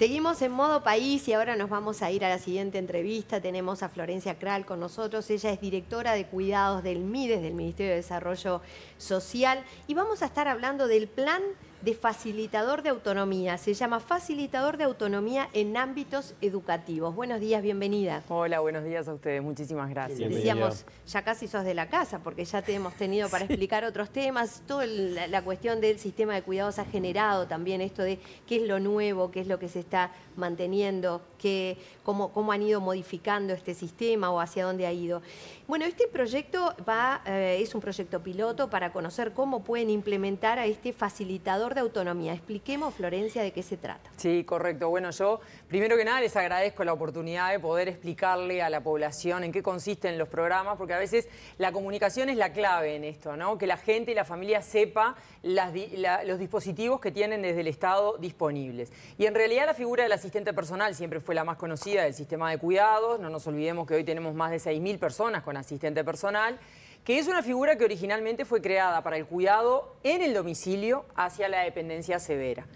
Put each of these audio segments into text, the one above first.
Seguimos en modo país y ahora nos vamos a ir a la siguiente entrevista. Tenemos a Florencia Kral con nosotros. Ella es directora de cuidados del MIDES, del Ministerio de Desarrollo Social. Y vamos a estar hablando del plan de facilitador de autonomía. Se llama facilitador de autonomía en ámbitos educativos. Buenos días, bienvenida. Hola, buenos días a ustedes. Muchísimas gracias. Decíamos, ya casi sos de la casa, porque ya te hemos tenido para explicar otros temas. Toda la, cuestión del sistema de cuidados ha generado también esto de qué es lo nuevo, qué es lo que se está manteniendo, qué, cómo, cómo han ido modificando este sistema o hacia dónde ha ido. Bueno, este proyecto va, eh, es un proyecto piloto para conocer cómo pueden implementar a este facilitador de autonomía. Expliquemos, Florencia, de qué se trata. Sí, correcto. Bueno, yo primero que nada les agradezco la oportunidad de poder explicarle a la población en qué consisten los programas, porque a veces la comunicación es la clave en esto, ¿no? Que la gente y la familia sepa los dispositivos que tienen desde el Estado disponibles. Y en realidad la figura del asistente personal siempre fue la más conocida del sistema de cuidados. No nos olvidemos que hoy tenemos más de 6.000 personas con asistente personal que es una figura que originalmente fue creada para el cuidado en el domicilio hacia la dependencia severa.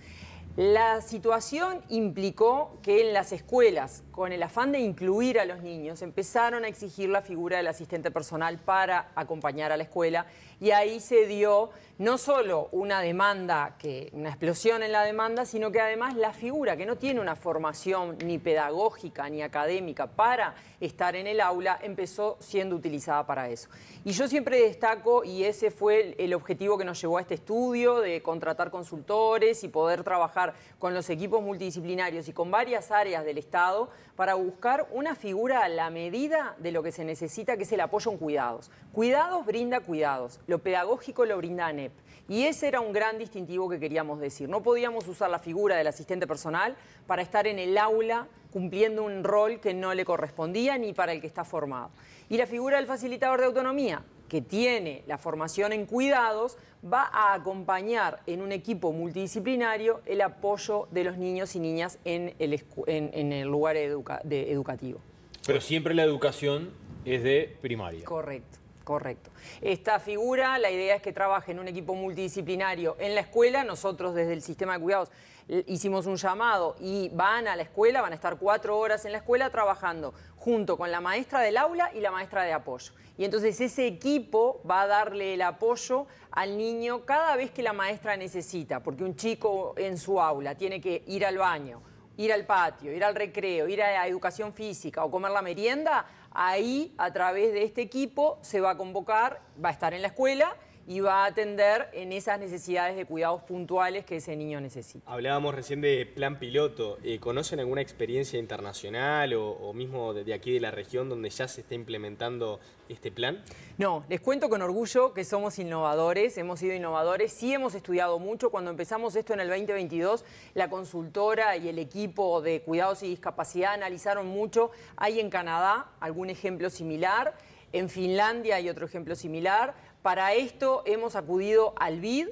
La situación implicó que en las escuelas, con el afán de incluir a los niños, empezaron a exigir la figura del asistente personal para acompañar a la escuela y ahí se dio no solo una demanda, que, una explosión en la demanda, sino que además la figura, que no tiene una formación ni pedagógica ni académica para estar en el aula, empezó siendo utilizada para eso. Y yo siempre destaco, y ese fue el objetivo que nos llevó a este estudio, de contratar consultores y poder trabajar con los equipos multidisciplinarios y con varias áreas del Estado para buscar una figura a la medida de lo que se necesita, que es el apoyo en cuidados. Cuidados brinda cuidados lo pedagógico lo brinda ANEP. Y ese era un gran distintivo que queríamos decir. No podíamos usar la figura del asistente personal para estar en el aula cumpliendo un rol que no le correspondía ni para el que está formado. Y la figura del facilitador de autonomía, que tiene la formación en cuidados, va a acompañar en un equipo multidisciplinario el apoyo de los niños y niñas en el, en, el lugar educativo. Pero siempre la educación es de primaria. Correcto. Correcto. Esta figura, la idea es que trabaje en un equipo multidisciplinario en la escuela. Nosotros desde el sistema de cuidados eh, hicimos un llamado y van a la escuela, van a estar cuatro horas en la escuela trabajando junto con la maestra del aula y la maestra de apoyo. Y entonces ese equipo va a darle el apoyo al niño cada vez que la maestra necesita, porque un chico en su aula tiene que ir al baño, ir al patio, ir al recreo, ir a la educación física o comer la merienda, Ahí, a través de este equipo, se va a convocar, va a estar en la escuela y va a atender en esas necesidades de cuidados puntuales que ese niño necesita. Hablábamos recién de plan piloto. Eh, ¿Conocen alguna experiencia internacional o, mismo de, aquí de la región donde ya se está implementando este plan? No, les cuento con orgullo que somos innovadores, hemos sido innovadores, sí hemos estudiado mucho. Cuando empezamos esto en el 2022, la consultora y el equipo de cuidados y discapacidad analizaron mucho. Hay en Canadá algún ejemplo similar. En Finlandia hay otro ejemplo similar. Para esto hemos acudido al BID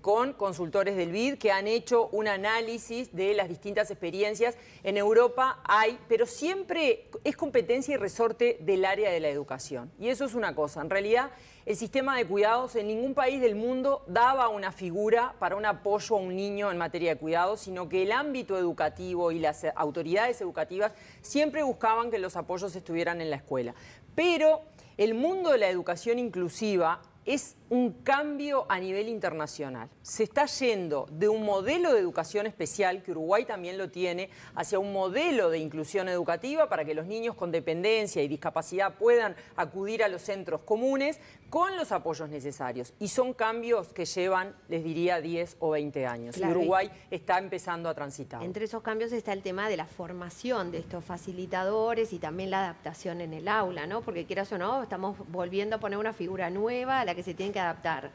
con consultores del BID que han hecho un análisis de las distintas experiencias. En Europa hay, pero siempre es competencia y resorte del área de la educación. Y eso es una cosa. En realidad, el sistema de cuidados en ningún país del mundo daba una figura para un apoyo a un niño en materia de cuidados, sino que el ámbito educativo y las autoridades educativas siempre buscaban que los apoyos estuvieran en la escuela. Pero el mundo de la educación inclusiva es un cambio a nivel internacional. Se está yendo de un modelo de educación especial, que Uruguay también lo tiene, hacia un modelo de inclusión educativa para que los niños con dependencia y discapacidad puedan acudir a los centros comunes con los apoyos necesarios. Y son cambios que llevan, les diría, 10 o 20 años. Y Uruguay está empezando a transitar. Entre esos cambios está el tema de la formación de estos facilitadores y también la adaptación en el aula, ¿no? Porque quieras o no, estamos volviendo a poner una figura nueva la que se tienen que adaptar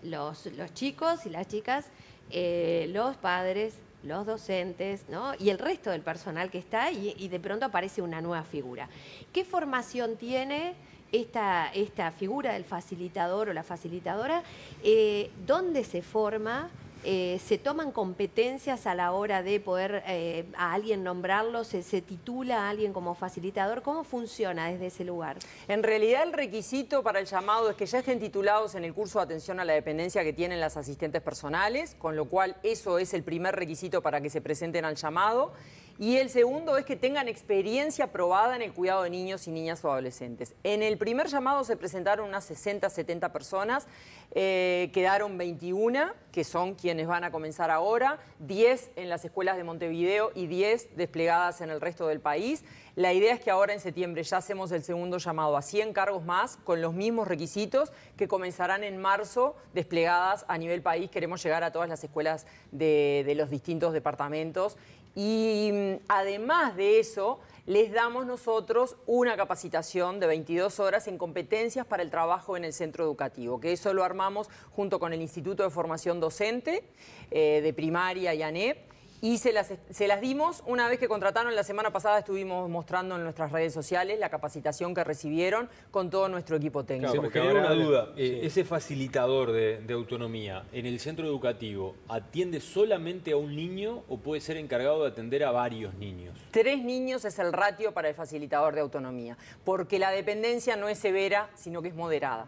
los, chicos y las chicas, eh, los padres, los docentes y el resto del personal que está y, y, de pronto aparece una nueva figura. ¿Qué formación tiene esta, figura del facilitador o la facilitadora? Eh, ¿Dónde se forma? Eh, se toman competencias a la hora de poder eh, a alguien nombrarlo, se, titula a alguien como facilitador, ¿cómo funciona desde ese lugar? En realidad el requisito para el llamado es que ya estén titulados en el curso de atención a la dependencia que tienen las asistentes personales, con lo cual eso es el primer requisito para que se presenten al llamado. Y el segundo es que tengan experiencia probada en el cuidado de niños y niñas o adolescentes. En el primer llamado se presentaron unas 60, 70 personas, eh, quedaron 21, que son quienes van a comenzar ahora, 10 en las escuelas de Montevideo y 10 desplegadas en el resto del país. La idea es que ahora en septiembre ya hacemos el segundo llamado a 100 cargos más con los mismos requisitos que comenzarán en marzo desplegadas a nivel país. Queremos llegar a todas las escuelas de, los distintos departamentos y mm, además de eso, les damos nosotros una capacitación de 22 horas en competencias para el trabajo en el centro educativo, que eso lo armamos junto con el Instituto de Formación Docente eh, de Primaria y ANEP y se las, se las, dimos una vez que contrataron. La semana pasada estuvimos mostrando en nuestras redes sociales la capacitación que recibieron con todo nuestro equipo técnico. Claro, me una duda. Ese facilitador de, autonomía en el centro educativo, ¿atiende solamente a un niño o puede ser encargado de atender a varios niños? Tres niños es el ratio para el facilitador de autonomía, porque la dependencia no es severa, sino que es moderada.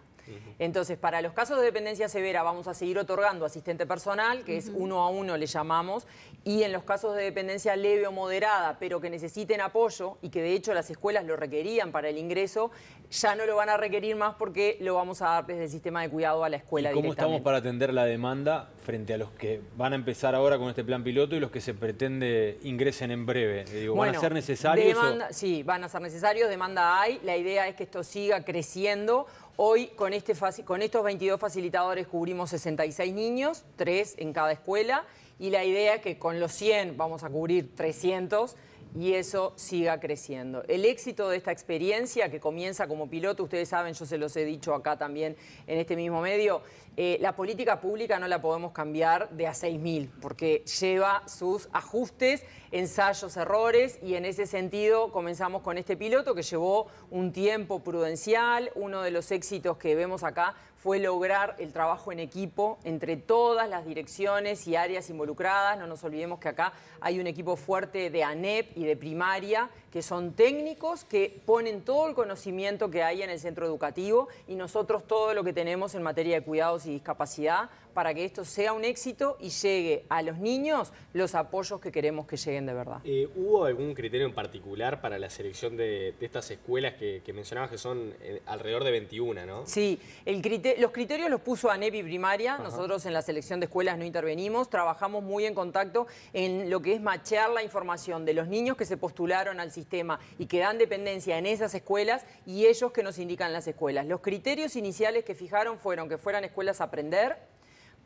Entonces, para los casos de dependencia severa vamos a seguir otorgando asistente personal, que es uno a uno le llamamos, y en los casos de dependencia leve o moderada, pero que necesiten apoyo y que de hecho las escuelas lo requerían para el ingreso, ya no lo van a requerir más porque lo vamos a dar desde el sistema de cuidado a la escuela. ¿Y ¿Cómo estamos para atender la demanda frente a los que van a empezar ahora con este plan piloto y los que se pretende ingresen en breve? Eh, ¿Van a ser necesarios? Sí, van a ser necesarios, demanda hay, la idea es que esto siga creciendo. Hoy con, este, con estos 22 facilitadores cubrimos 66 niños, 3 en cada escuela, y la idea es que con los 100 vamos a cubrir 300 y eso siga creciendo. El éxito de esta experiencia que comienza como piloto, ustedes saben, yo se los he dicho acá también en este mismo medio, eh, la política pública no la podemos cambiar de a 6.000 porque lleva sus ajustes, ensayos, errores y en ese sentido comenzamos con este piloto que llevó un tiempo prudencial, uno de los éxitos que vemos acá fue lograr el trabajo en equipo entre todas las direcciones y áreas involucradas. No nos olvidemos que acá hay un equipo fuerte de ANEP y de primaria, que son técnicos que ponen todo el conocimiento que hay en el centro educativo y nosotros todo lo que tenemos en materia de cuidados y discapacidad para que esto sea un éxito y llegue a los niños los apoyos que queremos que lleguen de verdad. Eh, ¿Hubo algún criterio en particular para la selección de, estas escuelas que, que, mencionabas que son eh, alrededor de 21, no? Sí, el criterio los criterios los puso ANEPI Primaria, nosotros en la selección de escuelas no intervenimos, trabajamos muy en contacto en lo que es machear la información de los niños que se postularon al sistema y que dan dependencia en esas escuelas y ellos que nos indican las escuelas. Los criterios iniciales que fijaron fueron que fueran escuelas a aprender,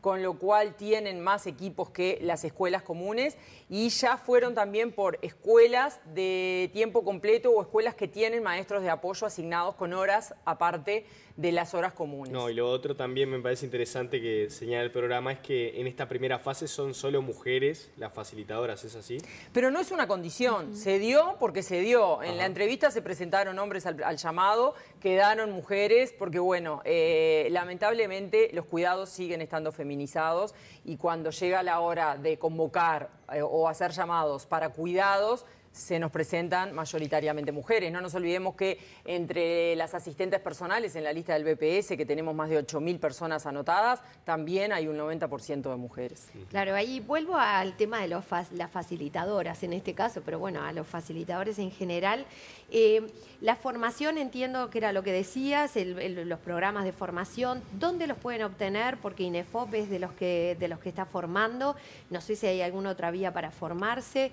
con lo cual tienen más equipos que las escuelas comunes y ya fueron también por escuelas de tiempo completo o escuelas que tienen maestros de apoyo asignados con horas aparte de las horas comunes. No, y lo otro también me parece interesante que señala el programa es que en esta primera fase son solo mujeres las facilitadoras, ¿es así? Pero no es una condición, se dio porque se dio. En la entrevista se presentaron hombres al, llamado, quedaron mujeres, porque bueno, eh, lamentablemente los cuidados siguen estando feminizados y cuando llega la hora de convocar eh, o hacer llamados para cuidados, se nos presentan mayoritariamente mujeres. No nos olvidemos que entre las asistentes personales en la lista del BPS, que tenemos más de 8.000 personas anotadas, también hay un 90% de mujeres. Claro, ahí vuelvo al tema de las facilitadoras en este caso, pero bueno, a los facilitadores en general. Eh, la formación, entiendo que era lo que decías, los programas de formación, ¿dónde los pueden obtener? Porque INEFOP es de los que, de los que está formando. No sé si hay alguna otra vía para formarse.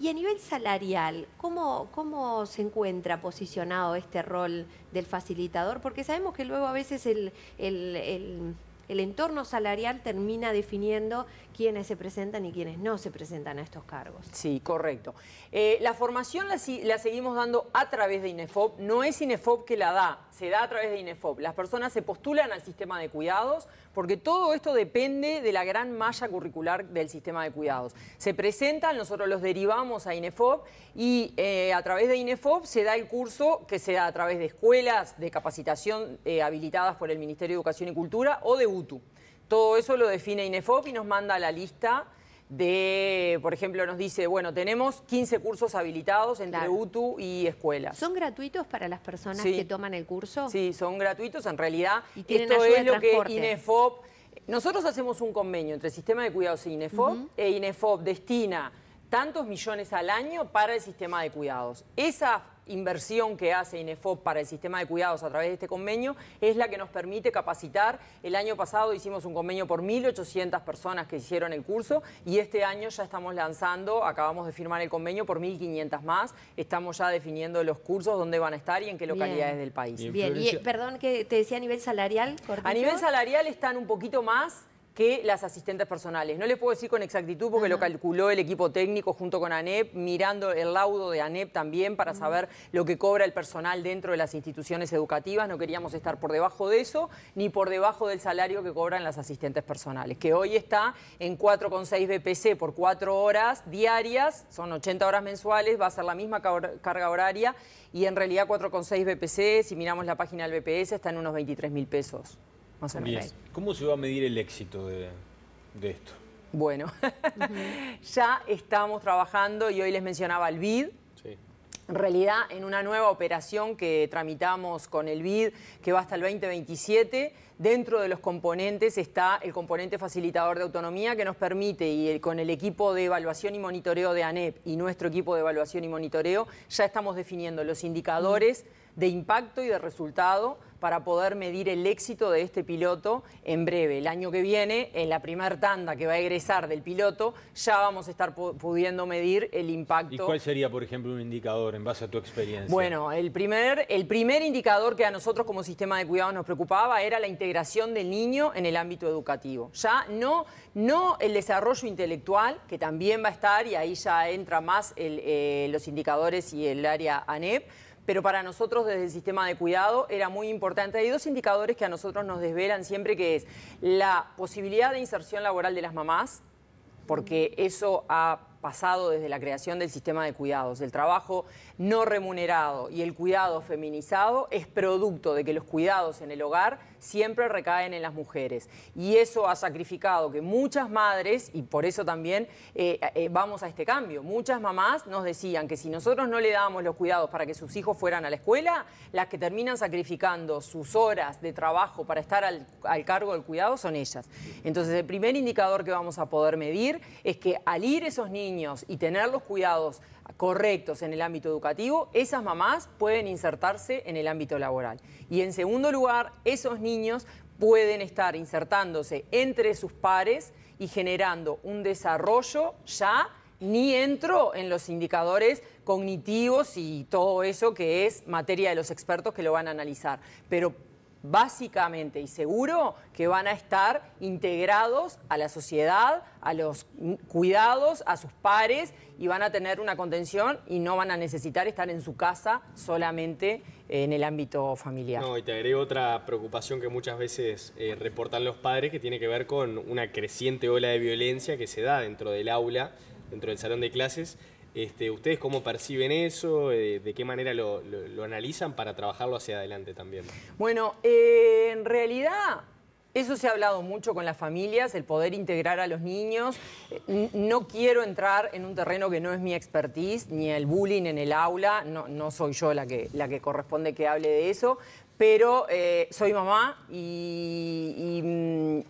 Y a nivel salarial, ¿cómo, ¿cómo se encuentra posicionado este rol del facilitador? Porque sabemos que luego a veces el, el el entorno salarial termina definiendo quienes se presentan y quienes no se presentan a estos cargos. Sí, correcto. Eh, la formación la, seguimos dando a través de INEFOP. No es INEFOP que la da, se da a través de INEFOP. Las personas se postulan al sistema de cuidados porque todo esto depende de la gran malla curricular del sistema de cuidados. Se presentan, nosotros los derivamos a INEFOP y eh, a través de INEFOP se da el curso que se da a través de escuelas de capacitación eh, habilitadas por el Ministerio de Educación y Cultura o de UTU. Todo eso lo define INEFOP y nos manda la lista de, por ejemplo, nos dice, bueno, tenemos 15 cursos habilitados entre UTU y escuelas. ¿Son gratuitos para las personas que toman el curso? Sí, son gratuitos en realidad. ¿Y esto es lo que INEFOP... Nosotros hacemos un convenio entre el Sistema de Cuidados e INEFOP, e INEFOP destina tantos millones al año para el sistema de cuidados. Esa inversión que hace INEFOP para el sistema de cuidados a través de este convenio es la que nos permite capacitar. El año pasado hicimos un convenio por 1.800 personas que hicieron el curso y este año ya estamos lanzando, acabamos de firmar el convenio por 1.500 más. Estamos ya definiendo los cursos, dónde van a estar y en qué localidades del país. Bien, y eh, perdón que te decía a nivel salarial. A nivel salarial están un poquito más que las asistentes personales. No les puedo decir con exactitud porque lo calculó el equipo técnico junto con ANEP, mirando el laudo de ANEP también para saber lo que cobra el personal dentro de las instituciones educativas. No queríamos estar por debajo de eso ni por debajo del salario que cobran las asistentes personales, que hoy está en 4,6 BPC por 4 horas diarias, son 80 horas mensuales, va a ser la misma carga horaria y en realidad 4,6 BPC, si miramos la página del BPS, está en unos 23 mil pesos más o menos. ¿Cómo se va a medir el éxito de, esto? Bueno, ya estamos trabajando y hoy les mencionaba el BID. En realidad, en una nueva operación que tramitamos con el BID, que va hasta el 2027, dentro de los componentes está el componente facilitador de autonomía que nos permite, y con el equipo de evaluación y monitoreo de ANEP y nuestro equipo de evaluación y monitoreo, ya estamos definiendo los indicadores de impacto y de resultado para poder medir el éxito de este piloto en breve. El año que viene, en la primera tanda que va a egresar del piloto, ya vamos a estar pudiendo medir el impacto. ¿Y cuál sería, por ejemplo, un indicador en base a tu experiencia? Bueno, el primer, el primer indicador que a nosotros como sistema de cuidados nos preocupaba era la integración del niño en el ámbito educativo. Ya no, no el desarrollo intelectual, que también va a estar, y ahí ya entra más eh, los indicadores y el área ANEP, pero para nosotros desde el sistema de cuidado era muy importante. Hay dos indicadores que a nosotros nos desvelan siempre, que es la posibilidad de inserción laboral de las mamás, porque eso ha pasado desde la creación del sistema de cuidados. El trabajo no remunerado y el cuidado feminizado es producto de que los cuidados en el hogar siempre recaen en las mujeres. Y eso ha sacrificado que muchas madres, y por eso también eh, eh, vamos a este cambio, muchas mamás nos decían que si nosotros no le dábamos los cuidados para que sus hijos fueran a la escuela, las que terminan sacrificando sus horas de trabajo para estar al, al cargo del cuidado son ellas. Entonces el primer indicador que vamos a poder medir es que al ir esos niños y tener los cuidados correctos en el ámbito educativo, esas mamás pueden insertarse en el ámbito laboral. Y en segundo lugar, esos niños pueden estar insertándose entre sus pares y generando un desarrollo ya ni entro en los indicadores cognitivos y todo eso que es materia de los expertos que lo van a analizar. Pero básicamente y seguro que van a estar integrados a la sociedad, a los cuidados, a sus pares y van a tener una contención y no van a necesitar estar en su casa solamente en el ámbito familiar. No, y te agrego otra preocupación que muchas veces eh, reportan los padres que tiene que ver con una creciente ola de violencia que se da dentro del aula, dentro del salón de clases este, ¿Ustedes cómo perciben eso? Eh, ¿De qué manera lo, analizan para trabajarlo hacia adelante también? Bueno, eh, en realidad eso se ha hablado mucho con las familias, el poder integrar a los niños. Eh, no quiero entrar en un terreno que no es mi expertise, ni el bullying en el aula, no, no soy yo la que, la que corresponde que hable de eso, pero eh, soy mamá mm,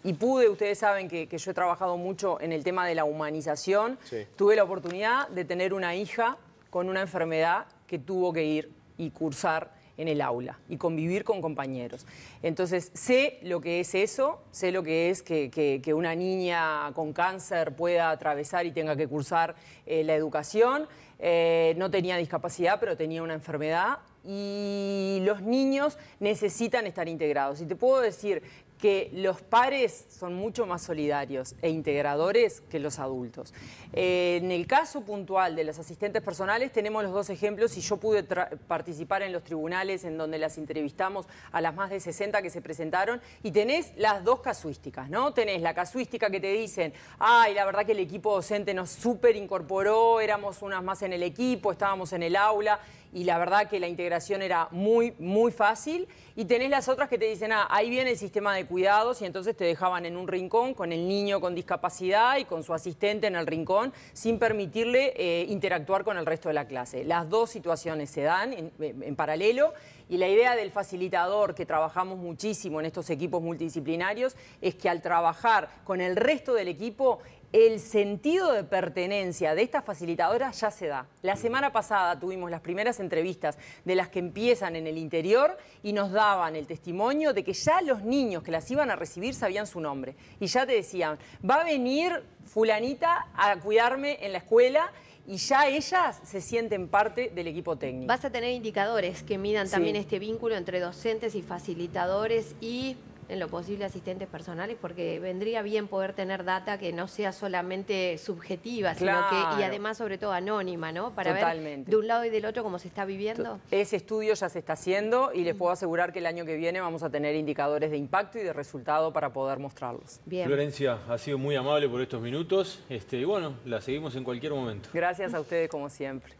y, pude, ustedes saben que, yo he trabajado mucho en el tema de la humanización, tuve la oportunidad de tener una hija con una enfermedad que tuvo que ir y cursar en el aula y convivir con compañeros. Entonces, sé lo que es eso, sé lo que es que, una niña con cáncer pueda atravesar y tenga que cursar eh, la educación. Eh, no tenía discapacidad, pero tenía una enfermedad y los niños necesitan estar integrados. Y te puedo decir que los pares son mucho más solidarios e integradores que los adultos. Eh, en el caso puntual de los asistentes personales tenemos los dos ejemplos y yo pude participar en los tribunales en donde las entrevistamos a las más de 60 que se presentaron y tenés las dos casuísticas, ¿no? Tenés la casuística que te dicen, ay, la verdad que el equipo docente nos súper incorporó, éramos unas más en el equipo, estábamos en el aula y la verdad que la integración era muy, muy fácil. Y tenés las otras que te dicen, ah, ahí viene el sistema de cuidados y entonces te dejaban en un rincón con el niño con discapacidad y con su asistente en el rincón sin permitirle eh, interactuar con el resto de la clase. Las dos situaciones se dan en, en paralelo y la idea del facilitador que trabajamos muchísimo en estos equipos multidisciplinarios es que al trabajar con el resto del equipo, el sentido de pertenencia de estas facilitadoras ya se da. La semana pasada tuvimos las primeras entrevistas de las que empiezan en el interior y nos daban el testimonio de que ya los niños que las iban a recibir sabían su nombre. Y ya te decían, va a venir fulanita a cuidarme en la escuela y ya ellas se sienten parte del equipo técnico. Vas a tener indicadores que midan también este vínculo entre docentes y facilitadores y en lo posible asistentes personales porque vendría bien poder tener data que no sea solamente subjetiva, sino que y además sobre todo anónima, ¿no? Para ver de un lado y del otro cómo se está viviendo. Ese estudio ya se está haciendo y les mm. puedo asegurar que el año que viene vamos a tener indicadores de impacto y de resultado para poder mostrarlos. Bien. Florencia, ha sido muy amable por estos minutos. Este, y bueno, la seguimos en cualquier momento. Gracias a ustedes como siempre.